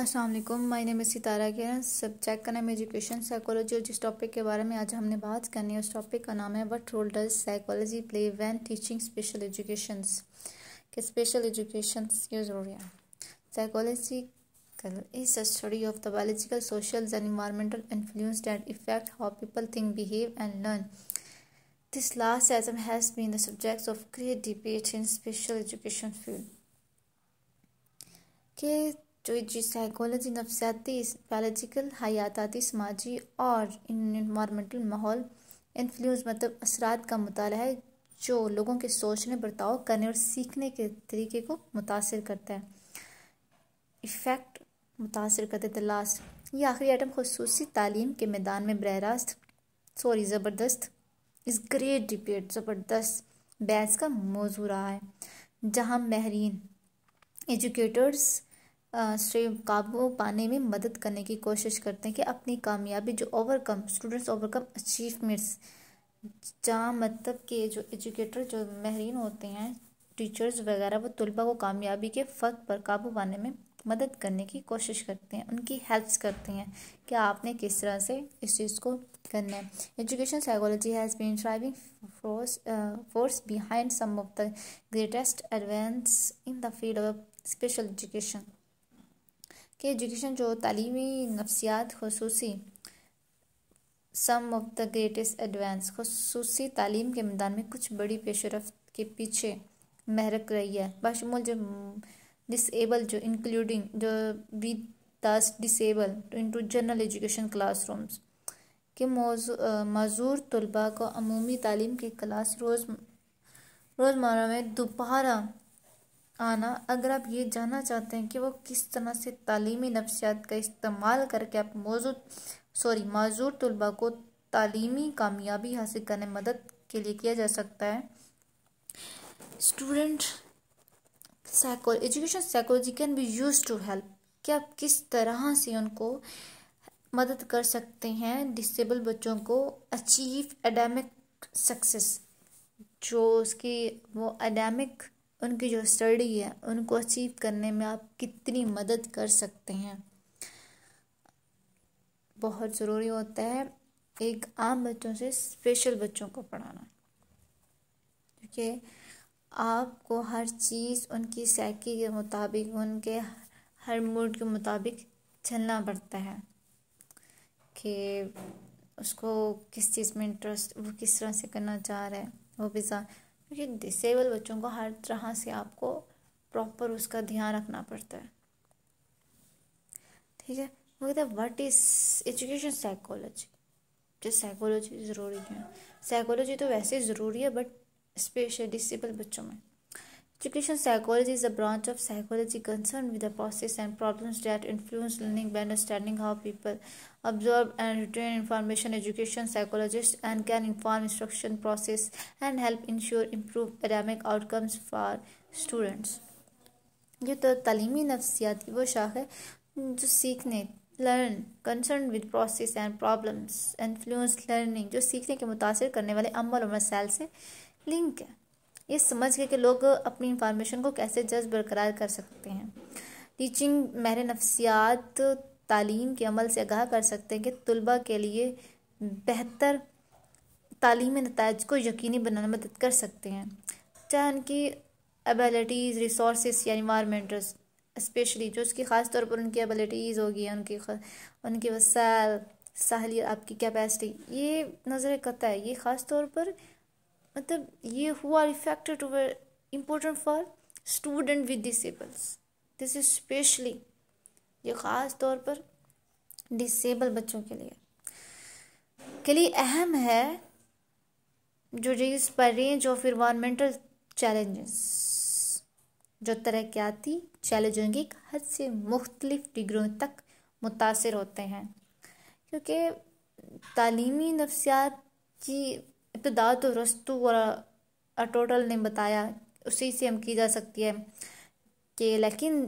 असलम वालेकुम नेम सितारा के सब चेक करना है एजुकेशन साइकोलॉजी और जिस टॉपिक के बारे में आज हमने बात करनी है उस टॉपिक का नाम है what role does psychology play when teaching special education के स्पेशल एजुकेशन क्यों ज़रूरी है psychological is a study of the biological social and environmental influence that effect how people think behave and learn this last एजम has been the subject of create debate in special education field के जो जी psychology नफसियाती biological हयाताती समाजी और environmental माहौल influence मतलब असरात का मताल है जो लोगों के सोचने बर्ताव करने और सीखने के तरीके को मुतासर करता है इफ़ेक्ट मुतासर करते तलाश लास्ट ये आखिरी आइटम खसूस तालीम के मैदान में बरह रास्त सॉरी ज़बरदस्त इस ग्रेट डिबेट ज़बरदस्त बहस का मौजू रहा है जहाँ महरीन एजुकेटर्स से काबू पाने में मदद करने की कोशिश करते हैं कि अपनी कामयाबी जो ओवरकम स्टूडेंट्स ओवरकम अचीवमेंट्स जहाँ मतलब के जो एजुकेटर जो महरीन होते हैं टीचर्स वगैरह वो तलबा को कामयाबी के फ़र्क पर काबू पाने में मदद करने की कोशिश करते हैं उनकी हेल्प्स करते हैं कि आपने किस तरह से इस चीज़ को करना है education psychology has been driving force force behind some of the greatest advance in the field of special education कि एजुकेशन जो तलीमी नफसियात खसूसी some of the greatest advance खसूसी तालीम के मैदान में कुछ बड़ी पेशरफ के पीछे महरक रही है बशमूल जो डिसेबल जो इंक्लूडिंग जो we thus disable to general education classrooms के मजूर तलबा को अमूमी तालीम के क्लास रोज रोज़मर्रा में दोपहर आना अगर आप ये जानना चाहते हैं कि वो किस तरह से तालीमी नफ्सियात का इस्तेमाल करके आप मौजूद सॉरी मौजूद तलबा को तालीमी कामयाबी हासिल करने मदद के लिए किया जा सकता है student psycho education psychology can be use to help कि आप किस तरह से उनको मदद कर सकते हैं डिसेबल बच्चों को अचीव एडेमिक सक्सेस जो उसकी वो एडेमिक उनकी जो स्टडी है उनको अचीव करने में आप कितनी मदद कर सकते हैं बहुत ज़रूरी होता है एक आम बच्चों से स्पेशल बच्चों को पढ़ाना क्योंकि आपको हर चीज़ उनकी सैकी के मुताबिक उनके हर मूड के मुताबिक चलना पड़ता है कि उसको किस चीज़ में इंटरेस्ट वो किस तरह से करना चाह रहा है वो भी क्योंकि डिसेबल बच्चों को हर तरह से आपको प्रॉपर उसका ध्यान रखना पड़ता है ठीक है वो कहते हैं वट इज़ एजुकेशन साइकोलॉजी जो साइकोलॉजी ज़रूरी है साइकोलॉजी तो वैसे ज़रूरी है बट स्पेशल डिसेबल बच्चों में Education psychology is a branch of psychology concerned with the process and problems that influence learning by understanding how people absorb and retain information. Education psychologists and can inform instruction process and help ensure improved academic outcomes for students. ये तो तलीमी नफ्सियात की वो शाख है जो सीखने learn concern with process and problems influence learning जो सीखने के मुतासर करने वाले अमल और मसाइल से लिंक है ये समझ के कि लोग अपनी इंफॉर्मेशन को कैसे जज बरकरार कर सकते हैं टीचिंग महर नफ्सियात तालीम के अमल से आगाह कर सकते हैं कि तलबा के लिए बेहतर तालीम नतज को यकीनी बनाने में मदद कर सकते हैं चाहे उनकी एबिलिटीज़ रिसोर्स या इन्वामेंट इस्पेशली जो उसकी ख़ास तौर पर उनकी एबिलिटीज़ होगी उनकी उनकी वसायल साहली आपकी कैपेसिटी ये नज़र कत है ये ख़ास तौर पर मतलब ये हुआ refactor way important for student with disables this is specially ये ख़ास तौर पर डिसेबल बच्चों के लिए के लिए अहम है जो रीज पर रेंज ऑफ इन्वामेंटल चैलेंजेस जो तरक्याती चैलेंजों हद से मुख्तलिफ डिग्रियों तक मुतासर होते हैं क्योंकि तालीमी नफ्सियात की इब्तदा तो रस्तु व टोटल ने बताया उसी से हम की जा सकती है कि लेकिन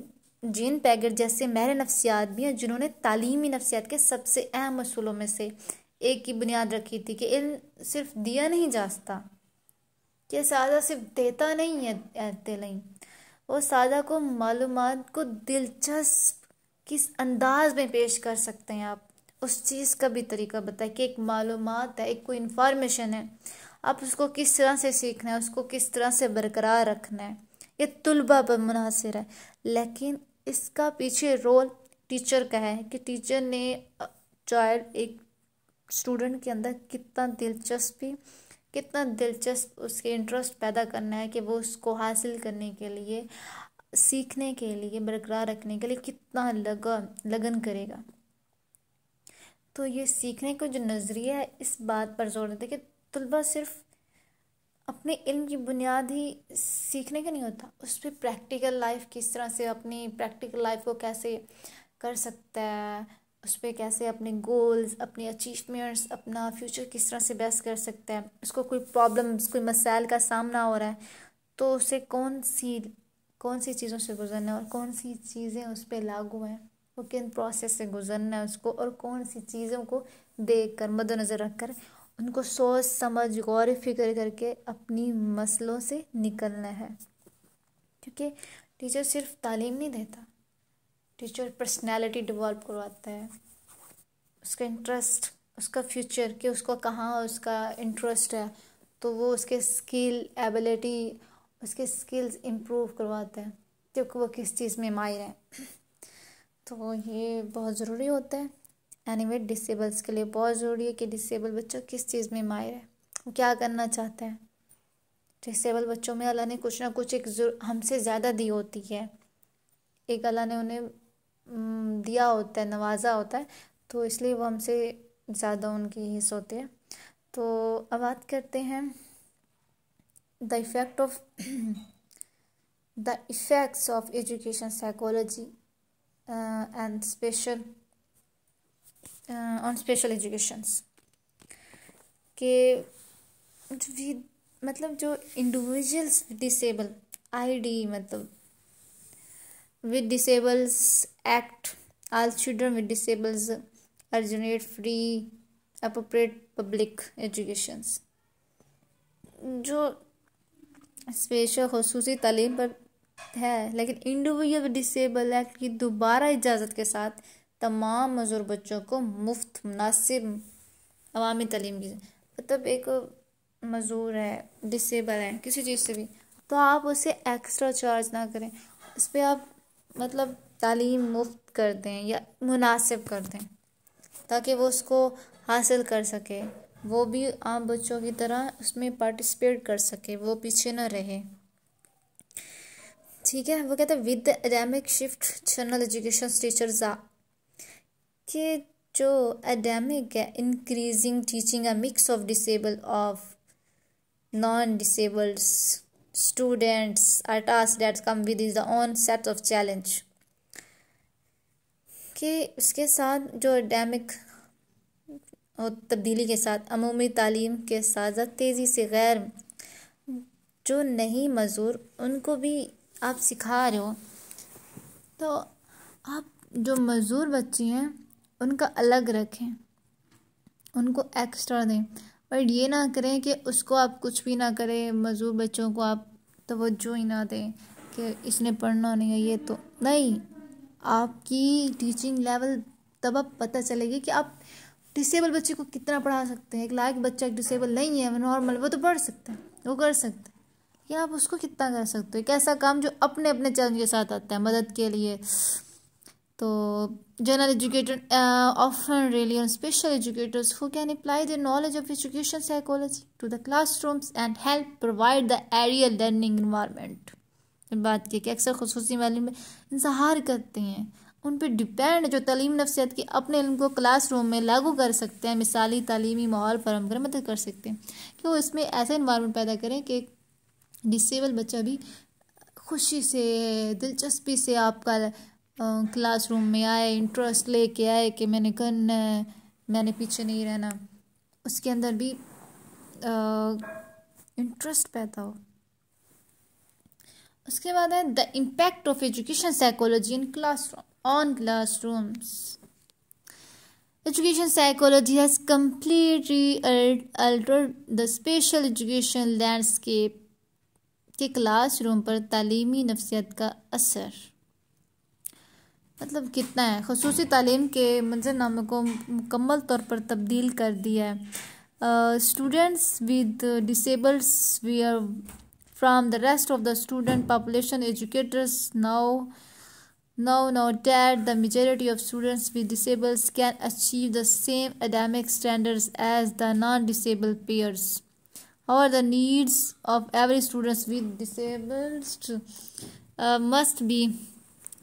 जीन पैगर जैसे महर नफ्सियात भी हैं जिन्होंने तालीमी नफ्सियात के सबसे अहम असूलों में से एक की बुनियाद रखी थी कि इल्म सिर्फ दिया नहीं जा सकता कि सादा सिर्फ देता नहीं है कहते नहीं वो सादा को मालूम को दिलचस्प किस अंदाज में पेश कर सकते हैं आप उस चीज़ का भी तरीका बताया कि एक मालूम है एक कोई इन्फॉर्मेशन है आप उसको किस तरह से सीखना है उसको किस तरह से बरकरार रखना है ये तलबा पर मुनासर है लेकिन इसका पीछे रोल टीचर का है कि टीचर ने चाइल्ड एक स्टूडेंट के अंदर कितना दिलचस्पी कितना दिलचस्प उसके इंटरेस्ट पैदा करना है कि वो उसको हासिल करने के लिए सीखने के लिए बरकरार रखने के लिए कितना लगन लगन करेगा तो ये सीखने का जो नज़रिया है इस बात पर जोर देता है कि तलबा सिर्फ अपने इल्म की बुनियाद ही सीखने का नहीं होता उस पर प्रैक्टिकल लाइफ किस तरह से अपनी प्रैक्टिकल लाइफ को कैसे कर सकता है उस पर कैसे अपने गोल्स अपने अचीवमेंट्स अपना फ्यूचर किस तरह से बेस्ट कर सकता है उसको कोई प्रॉब्लम्स कोई मसाइल का सामना हो रहा है तो उसे कौन सी कौन सी चीज़ों से गुजरना है और कौन सी चीज़ें उस पर लागू हैं वो किन प्रोसेस से गुजरना है उसको और कौन सी चीज़ों को देख कर मद्दनज़र रख कर उनको सोच समझ गौर फिक्र करके अपनी मसलों से निकलना है क्योंकि टीचर सिर्फ तालीम नहीं देता टीचर पर्सनैलिटी डेवलप करवाता है उसका इंटरेस्ट उसका फ्यूचर कि उसको कहाँ उसका इंटरेस्ट है तो वो उसके स्किल एबिलिटी उसके स्किल्स इम्प्रूव करवाते हैं क्योंकि वो किस चीज़ में माहिर हैं तो ये बहुत ज़रूरी होता है एनी वे डिसेबल्स के लिए बहुत ज़रूरी है कि डिसेबल बच्चा किस चीज़ में माहिर है वो क्या करना चाहता है डिसेबल बच्चों में अल्लाह ने कुछ ना कुछ एक हमसे ज़्यादा दी होती है एक अल्लाह ने उन्हें दिया होता है नवाज़ा होता है तो इसलिए वो हमसे ज़्यादा उनकी हिस्स होती है तो अब बात करते हैं the effect of the effects of education psychology uh, and special uh, on special educations के भी मतलब जो इंडिविजुअल्स आई डी मतलब with disables act all children with disables अर्जुनेट फ्री अप्रोप्रिएट पब्लिक एजुकेशंस जो स्पेशल खसूसी तालीम पर है लेकिन इंडिविजुअल डिसेबल एक्ट की दोबारा इजाज़त के साथ तमाम मज़ूर बच्चों को मुफ्त मुनासिब अवामी तलीम की मतलब एक मज़ूर है डिसेबल है किसी चीज़ से भी तो आप उसे एक्स्ट्रा चार्ज ना करें उस पर आप मतलब तालीम मुफ्त कर दें या मुनासिब कर दें ताकि वो उसको हासिल कर सके वो भी आम बच्चों की तरह उसमें पार्टिसिपेट कर सके वो पीछे ना रहे ठीक है वो कहते हैं with academic shift general education teachers कि जो एडेमिक है increasing teaching a mix of disable of non disabled are task that come with is the onset of challenge कि उसके साथ जो एडेमिक और तब्दीली के साथ अमूमी तालीम के साथ तेज़ी से गैर जो नहीं मजूर उनको भी आप सिखा रहे हो तो आप जो मज़दूर बच्चे हैं उनका अलग रखें उनको एक्स्ट्रा दें बट ये ना करें कि उसको आप कुछ भी ना करें मज़दूर बच्चों को आप तवज्जो ही ना दें कि इसने पढ़ना नहीं है ये तो नहीं आपकी टीचिंग लेवल तब आप पता चलेगी कि आप डिसेबल बच्चे को कितना पढ़ा सकते हैं एक लायक बच्चा एक डिसेबल नहीं है नॉर्मल वो तो पढ़ सकते हैं वो कर सकते हैं कि आप उसको कितना कर सकते हो एक ऐसा काम जो अपने अपने चैलेंज के साथ आता है मदद के लिए तो general educator often rely on special educators who can apply the knowledge of education psychology to the classrooms and help provide the ideal learning environment बात की कि अक्सर खसूसी मालूम में इजहार करते हैं उन पर डिपेंड जो तलीम नफसियात के अपने इलम को क्लास रूम में लागू कर सकते हैं मिसाली तलीमी माहौल फराम कर मदद कर सकते हैं कि वो इसमें ऐसा इन्वायरमेंट पैदा करें कि डिसेबल बच्चा भी खुशी से दिलचस्पी से आपका क्लासरूम में आए इंटरेस्ट लेके आए कि मैंने करना है मैंने पीछे नहीं रहना उसके अंदर भी इंटरेस्ट पैदा हो उसके बाद है the impact of education psychology in classroom on classrooms education psychology has completely altered the special education landscape के रूम पर तलीमी नफसियात का असर मतलब कितना है खसूस तालीम के मंजरनामे को मुकम्मल तौर पर तब्दील कर दिया है students with disables we are from the rest of the student population educators now now now that the majority of students with disables can achieve the same academic standards as the non disable peers However, the needs of every student with disabilities uh, must be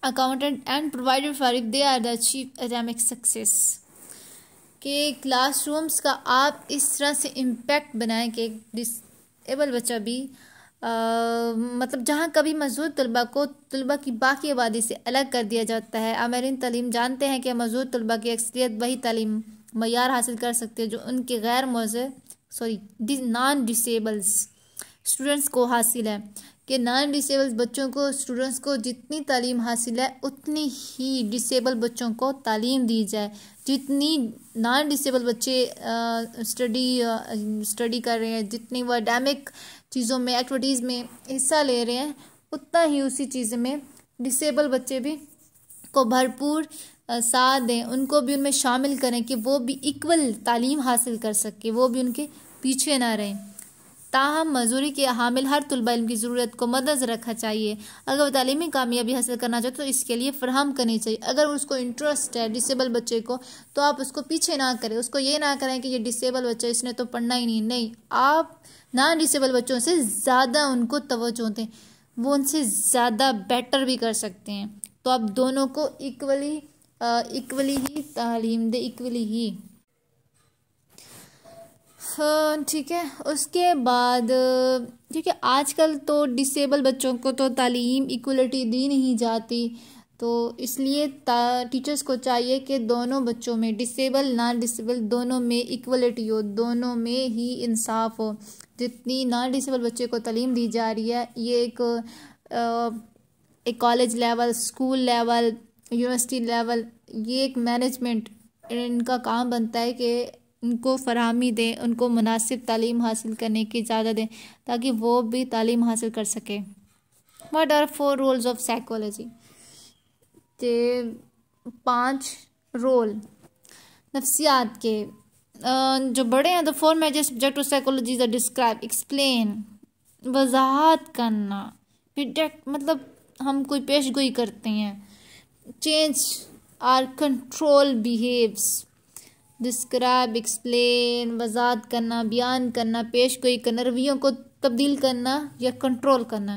accounted and provided for if they are the achieve academic success. Classrooms का आप इस तरह से impact बनाएं कि disable बच्चा भी आ, uh, मतलब जहाँ कभी मजदूर तलबा को तलबा की बाकी आबादी से अलग कर दिया जाता है आमरीन तलीम जानते हैं कि मजदूर तलबा की अक्सरियत वही तलीम मैार हासिल कर सकते हैं जो उनके गैर मौज़े सॉरी नॉन डिसेबल्स स्टूडेंट्स को हासिल है कि नॉन डिसेबल्स बच्चों को स्टूडेंट्स को जितनी तालीम हासिल है उतनी ही डिसेबल बच्चों को तालीम दी जाए जितनी नॉन डिसेबल बच्चे स्टडी स्टडी कर रहे हैं जितनी वो अडेमिक चीज़ों में एक्टिविटीज़ में हिस्सा ले रहे हैं उतना ही उसी चीज़ में डिसेबल बच्चे भी को भरपूर साथ दें उनको भी उनमें शामिल करें कि वो भी इक्वल तालीम हासिल कर सके वो भी उनके पीछे ना रहें ताहम मजदूरी के हामिल हर तलबा इल्म की ज़रूरत को मदद रखा चाहिए अगर वो तलीमी कामयाबी हासिल करना चाहते तो इसके लिए फ्राहम करनी चाहिए अगर उसको इंटरेस्ट है डिसेबल बच्चे को तो आप उसको पीछे ना करें उसको ये ना करें कि ये डिसेबल बच्चा इसने तो पढ़ना ही नहीं नहीं आप नॉन डिसेबल बच्चों से ज़्यादा उनको तवज्जो दें वो उनसे ज़्यादा बेटर भी कर सकते हैं तो आप दोनों को इक्वली इक्वली ही तालीम दे इक्वली ही ठीक है उसके बाद क्योंकि आजकल तो डिसेबल बच्चों को तो तालीम इक्वलिटी दी नहीं जाती तो इसलिए टीचर्स को चाहिए कि दोनों बच्चों में डिसेबल नॉन डिसेबल दोनों में इक्वलिटी हो दोनों में ही इंसाफ हो जितनी नॉन डिसेबल बच्चे को तालीम दी जा रही है ये एक एक college level school level university level ये एक मैनेजमेंट इनका काम बनता है कि उनको फरहमी दें उनको मुनासिब तालीम हासिल करने की इजाज़त दें ताकि वो भी तालीम हासिल कर सकें what are four roles of psychology के पांच रोल नफ्सियात के जो बड़े हैं the four major subject of psychology the describe explain वजाहत करना मतलब हम कोई पेश गोई करते हैं change or control behaves describe explain वजात करना बयान करना पेश गोई करना रवैयों को तब्दील करना या कंट्रोल करना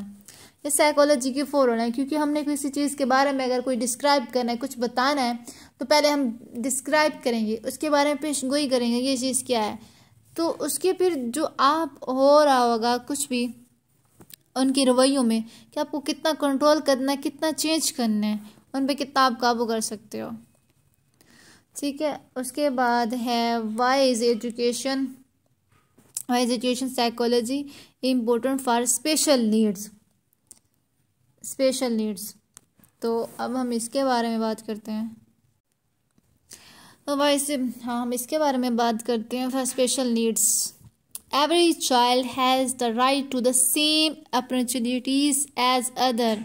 ये साइकोलॉजी के फोर होना है क्योंकि हमने किसी चीज़ के बारे में अगर कोई डिस्क्राइब करना है कुछ बताना है तो पहले हम डिस्क्राइब करेंगे उसके बारे में पेश गोई करेंगे ये चीज़ क्या है तो उसके फिर जो आप हो रहा होगा कुछ भी उनके रवैयों में कि आपको कितना कंट्रोल करना है कितना चेंज करना है उन पर कितना आप काबू कर सकते हो ठीक है उसके बाद है why is education why is education psychology important for special needs special needs तो अब हम इसके बारे में बात करते हैं तो वाइस हाँ हम इसके बारे में बात करते हैं for special needs every child has the right to the same opportunities as other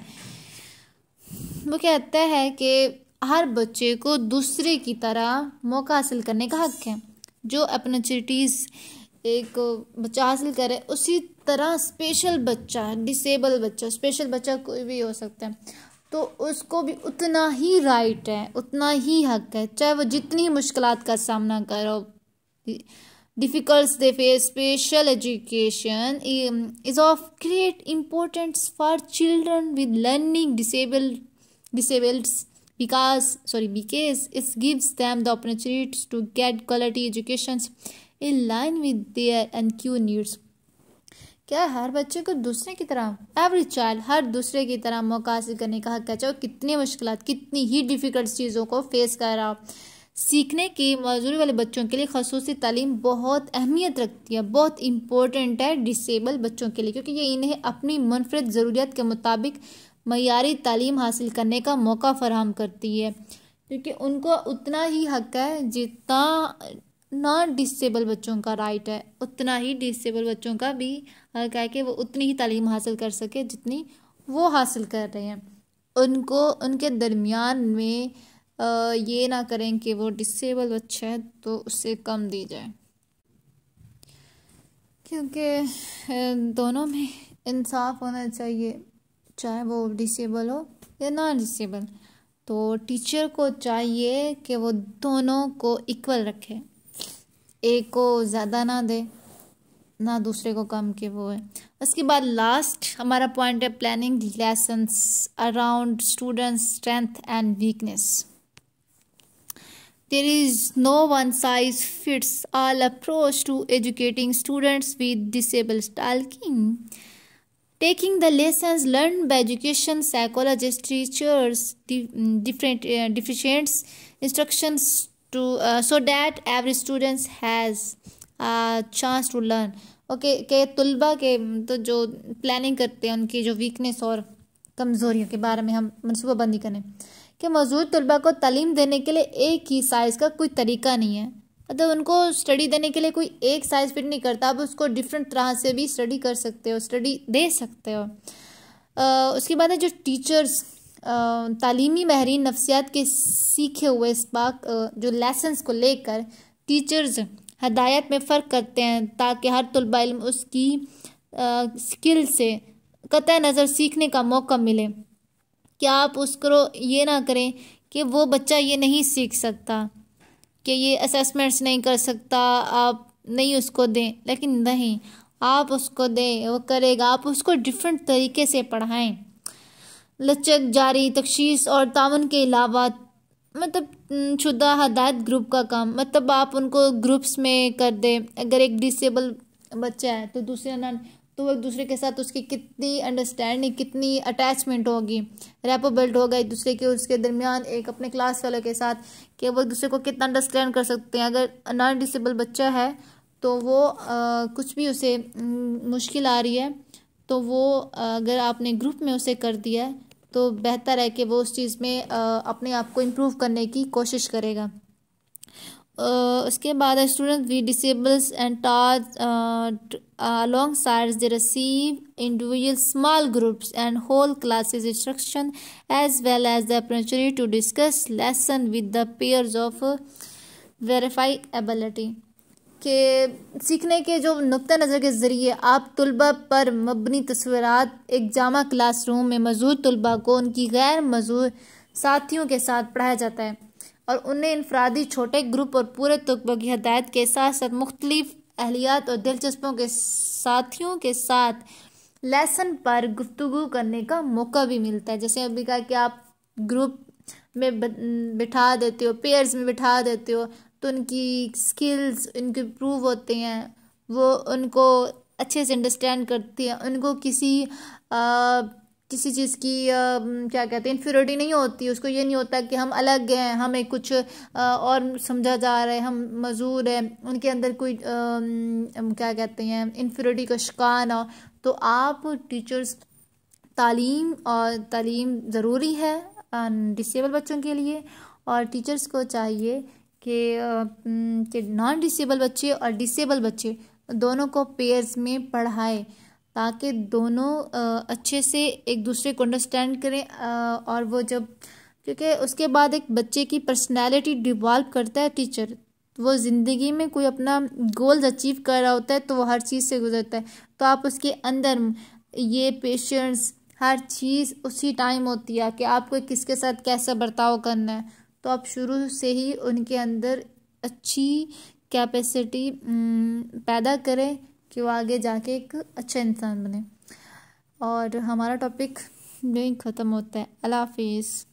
वो कहता है कि हर बच्चे को दूसरे की तरह मौका हासिल करने का हक है जो अपॉर्चुनिटीज़ एक बच्चा हासिल करे उसी तरह स्पेशल बच्चा डिसेबल बच्चा स्पेशल बच्चा कोई भी हो सकता है तो उसको भी उतना ही राइट है उतना ही हक है चाहे वो जितनी मुश्किल का सामना करो difficult they face special education is of great importance for children with learning disable disabled because sorry because it gives them the opportunity to get quality educations in line with their and q needs क्या हर बच्चे को दूसरे की तरह every child हर दूसरे की तरह मौका हासिल करने का हक है चाहे कितनी मुश्किल कितनी ही डिफ़िकल्ट चीज़ों को फेस कर रहा हो सीखने की मजदूरी वाले बच्चों के लिए खसूस तालीम बहुत अहमियत रखती है बहुत इंपॉर्टेंट है डिसेबल बच्चों के लिए क्योंकि ये इन्हें अपनी मुनफरद ज़रूरियात के मुताबिक मैारी तालीम हासिल करने का मौका फराहम करती है क्योंकि उनको उतना ही हक है जितना नॉन डिसेबल बच्चों का राइट है उतना ही डिसेबल बच्चों का भी हक है कि वो उतनी ही तालीम हासिल कर सके जितनी वो हासिल कर रहे हैं उनको उनके दरमियान में ये ना करें कि वो डिसेबल बच्चा है तो उससे कम दी जाए क्योंकि दोनों में इंसाफ होना चाहिए चाहे वो डिसेबल हो या नॉन डिसेबल तो टीचर को चाहिए कि वो दोनों को इक्वल रखे एक को ज़्यादा ना दे ना दूसरे को कम के वो है उसके बाद लास्ट हमारा पॉइंट है planning lesson around student strength and weakness there is no one size fits all approach to educating students with disable stalking taking the lessons learned by education psychologists teachers different uh, different instructions to uh, so that every students has a chance to learn okay okay, के तलबा के तो जो planning करते हैं उनकी जो weakness और कमज़ोरियों के बारे में हम मनसूबाबंदी करें कि मौजूद तलबा को तालीम देने के लिए एक ही साइज़ का कोई तरीका नहीं है मतलब उनको स्टडी देने के लिए कोई एक साइज फिट नहीं करता आप उसको डिफरेंट तरह से भी स्टडी कर सकते हो स्टडी दे सकते हो आ, उसके बाद है जो टीचर्स तालीमी महरीन नफसियात के सीखे हुए इस बाक जो लेसन्स को लेकर टीचर्स हदायत में फ़र्क करते हैं ताकि हर तलबा इल्म उसकी आ, स्किल से कत नज़र सीखने का मौका मिले क्या आप उसको ये ना करें कि वो बच्चा ये नहीं सीख सकता कि ये असेसमेंट्स नहीं कर सकता आप नहीं उसको दें लेकिन नहीं आप उसको दें वो करेगा आप उसको डिफरेंट तरीके से पढ़ाएं लचक जारी तखशीस और तावन के अलावा मतलब शुदा हदायत ग्रुप का काम मतलब आप उनको ग्रुप्स में कर दें अगर एक डिसेबल बच्चा है तो दूसरे ना तो वो एक दूसरे के साथ उसकी कितनी अंडरस्टैंडिंग कितनी अटैचमेंट होगी रैपो होगा एक दूसरे के उसके दरमियान एक अपने क्लास वालों के साथ कि वो एक दूसरे को कितना अंडरस्टैंड कर सकते हैं अगर नॉन डिसेबल बच्चा है तो वो आ, कुछ भी उसे मुश्किल आ रही है तो वो अगर आपने ग्रुप में उसे कर दिया तो बेहतर है कि वो उस चीज़ में आ, अपने आप को इम्प्रूव करने की कोशिश करेगा उसके बाद student we disables and alongside they receive individual small groups and whole classes instruction as well as the opportunity to discuss lesson with the peers of verify ability के सीखने के जो नुक़ नज़र के ज़रिए आप तलबा पर मबनी तस्वरत एक जामा क्लास रूम में मौजूद तलबा को उनकी गैर मौजूद साथियों के साथ पढ़ाया जाता है और उन्हें इनफरादी छोटे ग्रुप और पूरे तकबों की हदायत के साथ साथ मुख्तलिफ अहलियात और दिलचस्पों के साथियों के साथ लेसन पर गुफ्तु करने का मौका भी मिलता है जैसे अभी कहा कि आप ग्रुप में बिठा देते हो पेयर्स में बिठा देते हो तो उनकी स्किल्स उनके प्रूव होते हैं वो उनको अच्छे से अंडरस्टैंड करती हैं उनको किसी आ, किसी चीज़ की आ, क्या कहते हैं इन्फ्योरिटी नहीं होती उसको ये नहीं होता कि हम अलग हैं हमें कुछ आ, और समझा जा रहा है हम मजूर हैं उनके अंदर कोई आ, क्या कहते हैं इन्फ्योरिटी का शिकार ना तो आप टीचर्स तालीम और तालीम ज़रूरी है डिसेबल बच्चों के लिए और टीचर्स को चाहिए कि नॉन डिसेबल बच्चे और डिसेबल बच्चे दोनों को पेयर्स में पढ़ाएँ ताकि दोनों अच्छे से एक दूसरे को अंडरस्टैंड करें और वो जब क्योंकि उसके बाद एक बच्चे की पर्सनैलिटी डिवॉल्व करता है टीचर वो ज़िंदगी में कोई अपना गोल्स अचीव कर रहा होता है तो वो हर चीज़ से गुजरता है तो आप उसके अंदर ये पेशेंस हर चीज़ उसी टाइम होती है कि आपको किसके साथ कैसा बर्ताव करना है तो आप शुरू से ही उनके अंदर अच्छी कैपेसिटी पैदा करें कि वो आगे जाके एक अच्छा इंसान बने और हमारा टॉपिक नहीं ख़त्म होता है अल्लाह हाफिज़